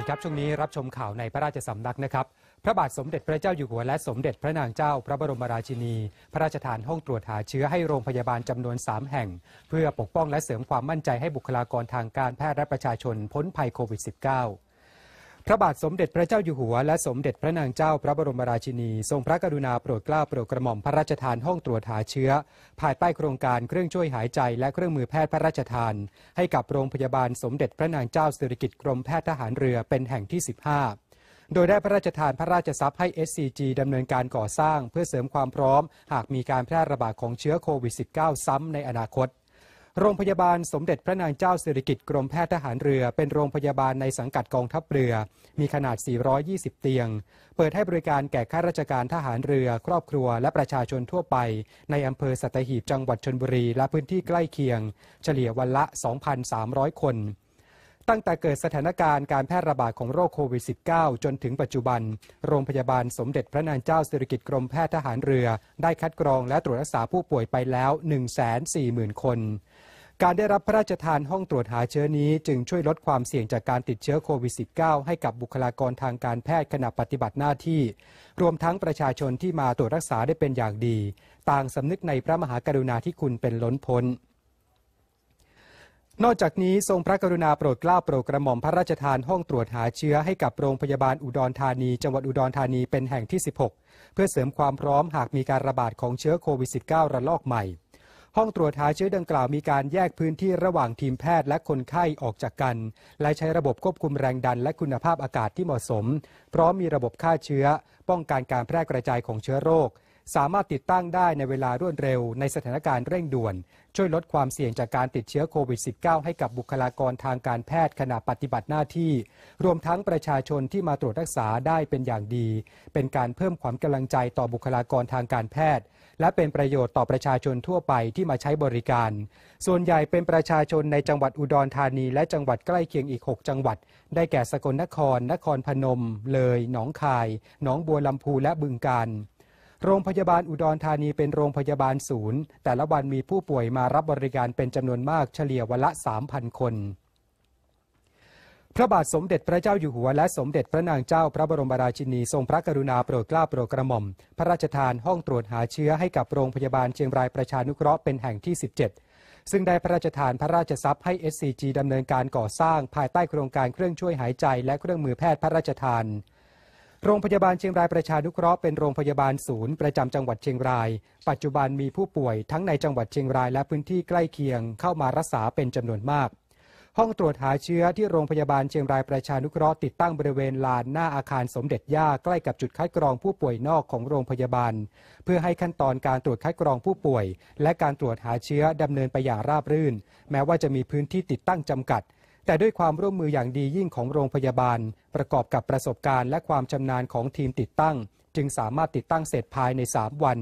ดีครับ ช่วงนี้รับชมข่าวในพระราชสำนักนะครับ พระบาทสมเด็จพระเจ้าอยู่หัวและสมเด็จพระนางเจ้า พระบรมราชินี พระราชทานห้องตรวจหาเชื้อให้โรงพยาบาลจำนวน3แห่งเพื่อปกป้องและเสริมความมั่นใจให้บุคลากรทางการแพทย์และประชาชนพ้นภัยโควิด -19 พระบาทสมเด็จพระเจ้าอยู่หัวและสมเด็จพระนางเจ้าพระบรมราชินี ทรงพระกรุณาโปรดเกล้าโปรดกระหม่อมพระราชทานห้องตรวจหาเชื้อภายใต้โครงการเครื่องช่วยหายใจและเครื่องมือแพทย์พระราชทาน ให้กับโรงพยาบาลสมเด็จพระนางเจ้าสิริกิติ์กรมแพทย์ทหารเรือเป็นแห่งที่ 15 โดยได้พระราชทานพระราชทรัพย์ให้ SCG ดำเนินการก่อสร้าง เพื่อเสริมความพร้อมหากมีการแพร่ระบาดของเชื้อโควิด -19 ซ้ำในอนาคตโรงพยาบาลสมเด็จพระนางเจ้าสิริกิติ์กรมแพทย์ทหารเรือเป็นโรงพยาบาลในสังกัดกองทัพเรือมีขนาด 420 เตียง เปิดให้บริการแก่ข้าราชการทหารเรือ ครอบครัวและประชาชนทั่วไป ในอำเภอสัตหีบจังหวัดชนบุรีและพื้นที่ใกล้เคียง เฉลี่ยวันละ 2,300 คน ตั้งแต่เกิดสถานการณ์การแพร่ระบาดของโรคโควิด -19 จนถึงปัจจุบัน โรงพยาบาลสมเด็จพระนางเจ้าสิริกิติ์กรมแพทย์ทหารเรือได้คัดกรองและตรวจรักษาผู้ป่วยไปแล้ว 140,000 คนการได้รับพระราชทานห้องตรวจหาเชื้อนี้จึงช่วยลดความเสี่ยงจากการติดเชื้อโควิด -19 ให้กับบุคลากรทางการแพทย์ขณะปฏิบัติหน้าที่ รวมทั้งประชาชนที่มาตรวจรักษาได้เป็นอย่างดี ต่างสำนึกในพระมหากรุณาธิคุณเป็นล้นพ้น นอกจากนี้ทรงพระกรุณาโปรดเกล้าโปรดกระหม่อมพระราชทานห้องตรวจหาเชื้อ ให้กับโรงพยาบาลอุดรธานีจังหวัดอุดรธานีเป็นแห่งที่ 16เพื่อเสริมความพร้อมหากมีการระบาดของเชื้อโควิด -19 ระลอกใหม่ห้องตรวจหาเชื้อดังกล่าวมีการแยกพื้นที่ระหว่างทีมแพทย์และคนไข้ออกจากกัน และใช้ระบบควบคุมแรงดันและคุณภาพอากาศที่เหมาะสมพร้อมมีระบบฆ่าเชื้อ ป้องกันการแพร่กระจายของเชื้อโรค สามารถติดตั้งได้ในเวลารวดเร็วในสถานการณ์เร่งด่วน ช่วยลดความเสี่ยงจากการติดเชื้อโควิด -19 ให้กับบุคลากรทางการแพทย์ ขณะปฏิบัติหน้าที่ รวมทั้งประชาชนที่มาตรวจรักษาได้เป็นอย่างดี เป็นการเพิ่มความกำลังใจต่อบุคลากรทางการแพทย์และเป็นประโยชน์ต่อประชาชนทั่วไปที่มาใช้บริการ ส่วนใหญ่เป็นประชาชนในจังหวัดอุดรธานี และจังหวัดใกล้เคียงอีก 6 จังหวัด ได้แก่สกลนคร นครพนม เลย หนองคาย หนองบัวลำพูและบึงกาฬโรงพยาบาลอุดรธานีเป็นโรงพยาบาลศูนย์ แต่ละวันมีผู้ป่วยมารับบริการเป็นจำนวนมาก เฉลี่ยวันละ3,000 คนพระบาทสมเด็จพระเจ้าอยู่หัวและ สมเด็จพระนางเจ้า พระบรมราชินีทรงพระกรุณาโปรดเกล้าโปรดกระหม่อมพระราชทานห้องตรวจหาเชื้อให้กับโรงพยาบาลเชียงรายประชานุเคราะห์เป็นแห่งที่ 17 ซึ่งได้พระราชทานพระราชทรัพย์ให้ SCG ดำเนินการก่อสร้าง ภายใต้โครงการเครื่องช่วยหายใจและเครื่องมือแพทย์พระราชทาน โรงพยาบาลเชียงรายประชานุเคราะห์เป็นโรงพยาบาลศูนย์ประจำจังหวัดเชียงราย ปัจจุบันมีผู้ป่วยทั้งในจังหวัดเชียงรายและพื้นที่ใกล้เคียง เข้ามารักษาเป็นจำนวนมากห้อง ตรวจหาเชื้อที่โรงพยาบาลเชียงรายประชานุเคราะห์ติดตั้งบริเวณลานหน้าอาคารสมเด็จย่าใกล้กับจุดคัดกรองผู้ป่วยนอกของโรงพยาบาล เพื่อให้ขั้นตอนการตรวจคัดกรองผู้ป่วยและการตรวจหาเชื้อดำเนินไปอย่างราบรื่น แม้ว่าจะมีพื้นที่ติดตั้งจำกัด แต่ด้วยความร่วมมืออย่างดียิ่งของโรงพยาบาล ประกอบกับประสบการณ์ และความชำนาญของทีมติดตั้ง จึงสามารถติดตั้งเสร็จภายใน3วัน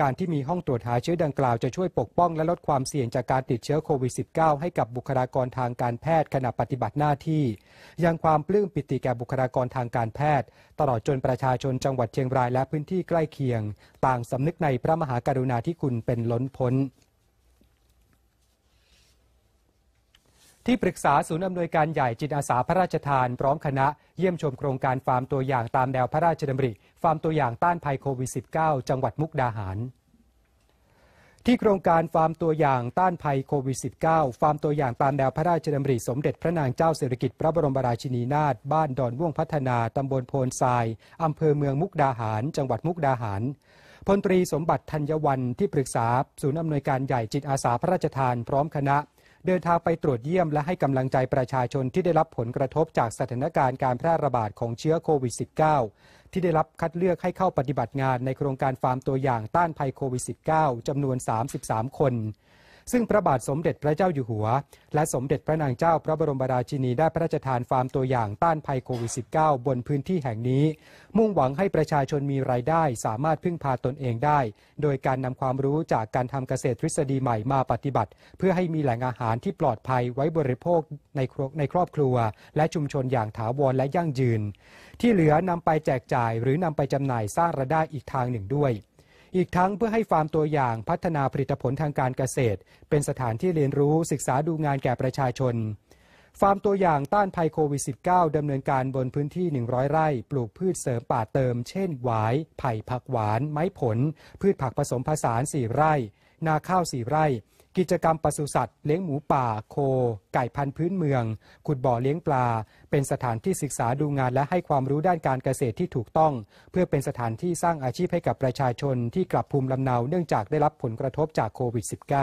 การที่มีห้องตรวจหาเชื้อดังกล่าวจะช่วยปกป้องและลดความเสี่ยงจากการติดเชื้อโควิด -19 ให้กับบุคลากรทางการแพทย์ขณะปฏิบัติหน้าที่ ยังความปลื้มปิติแก่บุคลากรทางการแพทย์ ตลอดจนประชาชนจังหวัดเชียงรายและพื้นที่ใกล้เคียง ต่างสำนึกในพระมหากรุณาธิคุณเป็นล้นพ้นที่ปรึกษาศูนย์อำนวยการใหญ่จิตอาสาพระราชทานพร้อมคณะ เยี่ยมชมโครงการฟาร์มตัวอย่างตามแนวพระราชดำริฟาร์มตัวอย่างต้านภัยโควิด -19 จังหวัดมุกดาหาร ที่โครงการฟาร์มตัวอย่างต้านภัยโควิด -19 ฟาร์มตัวอย่างตามแนวพระราชดำริสมเด็จพระนางเจ้าสิริกิติ์พระบรมราชินีนาถบ้านดอนว่วงพัฒนาตำบลโพนทรายอำเภอเมืองมุกดาหาร จังหวัดมุกดาหารพลตรีสมบัติธัญวันที่ปรึกษาศูนย์อำนวยการใหญ่จิตอาสาพระราชทานพร้อมคณะเดินทางไปตรวจเยี่ยมและให้กำลังใจประชาชนที่ได้รับผลกระทบจากสถานการณ์การแพร่ระบาดของเชื้อโควิด -19 ที่ได้รับคัดเลือกให้เข้าปฏิบัติงานในโครงการฟาร์มตัวอย่างต้านภัยโควิด -19 จำนวน 33 คนซึ่งพระบาทสมเด็จพระเจ้าอยู่หัว และสมเด็จพระนางเจ้าพระบรมราชินีได้พระราชทานฟาร์มตัวอย่างต้านภัยโควิด -19 บนพื้นที่แห่งนี้ มุ่งหวังให้ประชาชนมีรายได้สามารถพึ่งพาตนเองได้ โดยการนำความรู้จากการทำเกษตรทฤษฎีใหม่มาปฏิบัติ เพื่อให้มีแหล่งอาหารที่ปลอดภัยไว้บริโภคในในครอบครัว และชุมชนอย่างถาวรและยั่งยืน ที่เหลือนำไปแจกจ่ายหรือนำไปจำหน่ายสร้างรายได้อีกทางหนึ่งด้วยอีกทั้งเพื่อให้ฟาร์มตัวอย่างพัฒนาผลิตผลทางการเกษตร เป็นสถานที่เรียนรู้ศึกษาดูงานแก่ประชาชน ฟาร์มตัวอย่างต้านภัยโควิด -19 ดำเนินการบนพื้นที่ 100 ไร่ ปลูกพืชเสริมป่าเติม เช่นหวายไผ่ผักหวาน ไม้ผล พืชผักผสมผสาน4ไร่ นาข้าว 4 ไร่กิจกรรมปศุสัตว์ เลี้ยงหมูป่า โค ไก่พันธุ์พื้นเมือง ขุดบ่อเลี้ยงปลา เป็นสถานที่ศึกษาดูงานและให้ความรู้ด้านการเกษตรที่ถูกต้อง เพื่อเป็นสถานที่สร้างอาชีพให้กับประชาชนที่กลับภูมิลำเนาเนื่องจากได้รับผลกระทบจากโควิด -19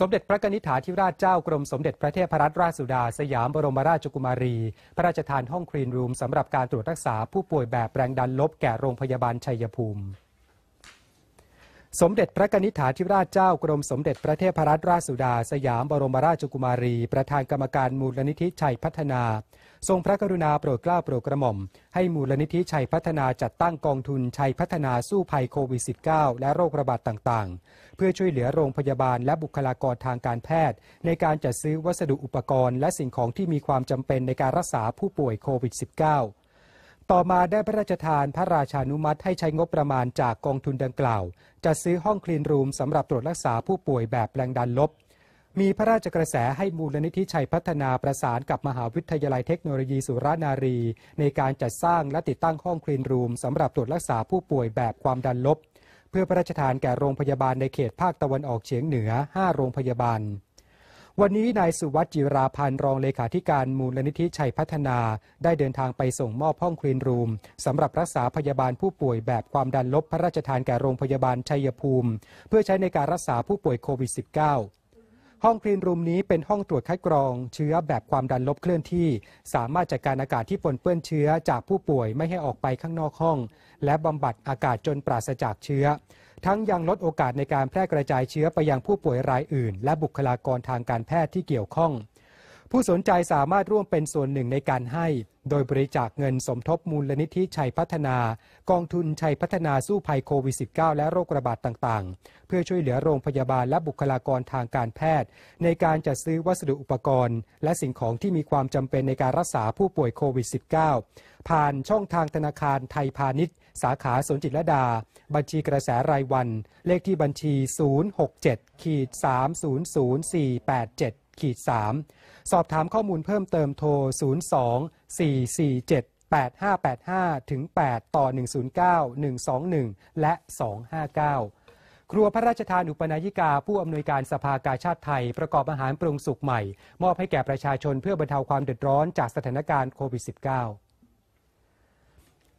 สมเด็จพระนิธิถาธิราชเจ้ากรมสมเด็จพระเทพรัตนราชสุดา สยามบรมราชกุมารี พระราชทานห้องคลีนรูมสำหรับการตรวจรักษาผู้ป่วยแบบแรงดันลบแก่โรงพยาบาลชัยภูมิสมเด็จพระนิธิฐาธิราชเจ้ากรมสมเด็จพระเทพรัตนราชสุดาสยามบรมราชกุมารี ประธานกรรมการมูลนิธิชัยพัฒนา ทรงพระกรุณาโปรดเกล้าโปรดกระหม่อมให้มูลนิธิชัยพัฒนาจัดตั้งกองทุนชัยพัฒนาสู้ภัยโควิด -19 และโรคระบาดต่างๆ เพื่อช่วยเหลือโรงพยาบาลและบุคลากรทางการแพทย์ ในการจัดซื้อวัสดุอุปกรณ์และสิ่งของที่มีความจำเป็นในการรักษาผู้ป่วยโควิด -19 ต่อมาได้พระราชทานพระราชานุมัติให้ใช้งบประมาณจากกองทุนดังกล่าวจะซื้อห้องคลีนรูมสำหรับตรวจรักษาผู้ป่วยแบบแรงดันลบ มีพระราชกระแสให้มูลนิธิชัยพัฒนาประสานกับมหาวิทยาลัยเทคโนโลยีสุรานารี ในการจัดสร้างและติดตั้งห้องคลีนรูมสำหรับตรวจรักษาผู้ป่วยแบบความดันลบ เพื่อพระราชทานแก่โรงพยาบาลในเขตภาคตะวันออกเฉียงเหนือ 5 โรงพยาบาลวันนี้นายสุวัสดิ์จิราพันธ์ รองเลขาธิการมูลนิธิชัยพัฒนา ได้เดินทางไปส่งมอบห้องคลีนรูม สำหรับรักษาพยาบาลผู้ป่วยแบบความดันลบพระราชทานแก่โรงพยาบาลชัยภูมิเพื่อใช้ในการรักษาผู้ป่วยโควิด -19 ห้องคลีนรูมนี้เป็นห้องตรวจคัดกรองเชื้อแบบความดันลบเคลื่อนที่ สามารถจัดการอากาศที่ปนเปื้อนเชื้อจากผู้ป่วยไม่ให้ออกไปข้างนอกห้อง และบำบัดอากาศจนปราศจากเชื้อ ทั้งยังลดโอกาสในการแพร่กระจายเชื้อไปยังผู้ป่วยรายอื่น และบุคลากรทางการแพทย์ที่เกี่ยวข้องผู้สนใจสามารถร่วมเป็นส่วนหนึ่งในการให้ โดยบริจาคเงินสมทบมูลนิธิชัยพัฒนากองทุนชัยพัฒนาสู้ภัยโควิด -19 และโรคระบาดต่างๆ เพื่อช่วยเหลือโรงพยาบาลและบุคลากรทางการแพทย์ ในการจัดซื้อวัสดุอุปกรณ์และสิ่งของที่มีความจำเป็นในการรักษาผู้ป่วยโควิด -19 ผ่านช่องทางธนาคารไทยพาณิชย์สาขาสนจิตรดา บัญชีกระแสรายวัน เลขที่บัญชี067ขีด300487ขีด3สอบถามข้อมูลเพิ่มเติมโทร 02 447 8585 ถึง 8 ต่อ 109 121 และ 259 ครัวพระราชทานอุปนายิกาผู้อำนวยการสภากาชาติไทย ประกอบอาหารปรุงสุกใหม่ มอบให้แก่ประชาชนเพื่อบรรเทาความเดือดร้อนจากสถานการณ์โควิด -19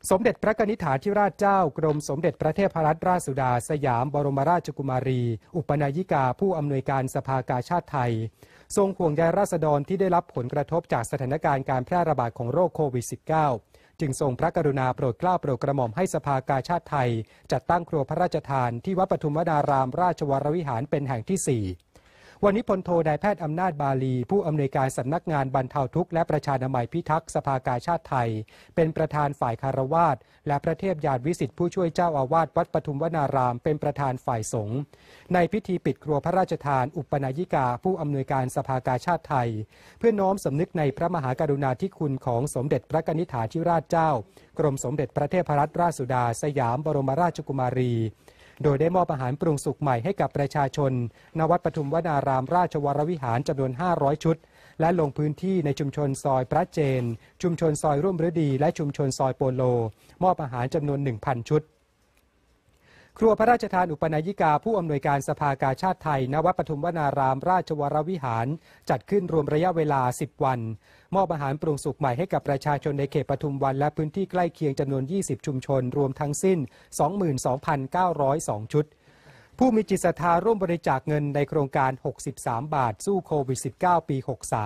สมเด็จพระกนิษฐาธิราชเจ้ากรมสมเด็จพระเทพรัตนราชสุดาสยามบรมราชกุมารี อุปนายิกาผู้อำนวยการสภากาชาติไทยทรงห่วงใยราษฎรที่ได้รับผลกระทบจากสถานการณ์การแพร่ระบาดของโรคโควิด -19 จึงทรงพระกรุณาโปรดเกล้าโปรดกระหม่อมให้สภากาชาติไทย จัดตั้งครัวพระราชทานที่วัดปฐุมวนารามราชวรวิหารเป็นแห่งที่ 4วันนี้พลโทนายแพทย์อำนาจบาลี ผู้อำนวยการสำนักงานบรรเทาทุกข์และประชานามัยพิทักษ์สภากาชาติไทย เป็นประธานฝ่ายคารวาสและพระเทพยานวิสิทธิผู้ช่วยเจ้าอาวาสวัดปทุมวนารามเป็นประธานฝ่ายสงฆ์ในพิธีปิดครัวพระราชทานอุปนายิกาผู้อำนวยการสภากาชาติไทย เพื่อน้อมสำนึกในพระมหากรุณาธิคุณของสมเด็จพระนิธิฐาธิราชเจ้า กรมสมเด็จพระเทพรัตนราชสุดา สยามบรมราชกุมารีโดยได้มอบอาหารปรุงสุกใหม่ให้กับประชาชน นวัดปทุมวนารามราชวรวิหารจำนวน 500 ชุด และลงพื้นที่ในชุมชนซอยพระเจน ชุมชนซอยร่วมฤดี และชุมชนซอยโปโล มอบอาหารจำนวน 1,000 ชุดครัวพระราชทานอุปนายิกาผู้อำนวยการสภากาชาติไทย นวัดปฐุมวนารามราชวรวิหาร จัดขึ้นรวมระยะเวลา 10 วัน มอบอาหารปรุงสุกใหม่ให้กับประชาชนในเขตปทุมวัน และพื้นที่ใกล้เคียงจำนวน 20 ชุมชน รวมทั้งสิ้น 22,902 ชุดผู้มีจิตศรัทธาร่วมบริจาคเงินในโครงการ 63 บาท สู้โควิด -19 ปี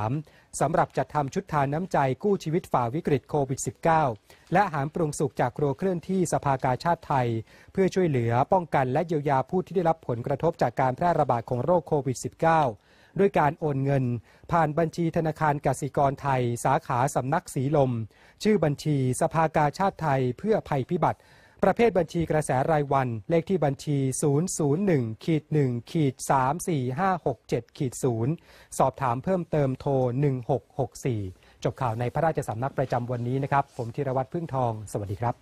63 สำหรับจัดทำชุดทานน้ำใจกู้ชีวิตฝ่าวิกฤตโควิด -19 และอาหารปรุงสุกจากครัวเคลื่อนที่สภากาชาติไทยเพื่อช่วยเหลือป้องกันและเยียวยาผู้ที่ได้รับผลกระทบจากการแพร่ระบาดของโรคโควิด -19 ด้วยการโอนเงิน ผ่านบัญชีธนาคารกสิกรไทย สาขาสำนักสีลม ชื่อบัญชีสภากาชาติไทยเพื่อภัยพิบัติประเภทบัญชีกระแสรายวัน เลขที่บัญชี 001ขีด1ขีด34567ขีด0สอบถามเพิ่มเติมโทร 1664 จบข่าวในพระราชสำนักประจำวันนี้นะครับ ผมธีรวัตรพึ่งทอง สวัสดีครับ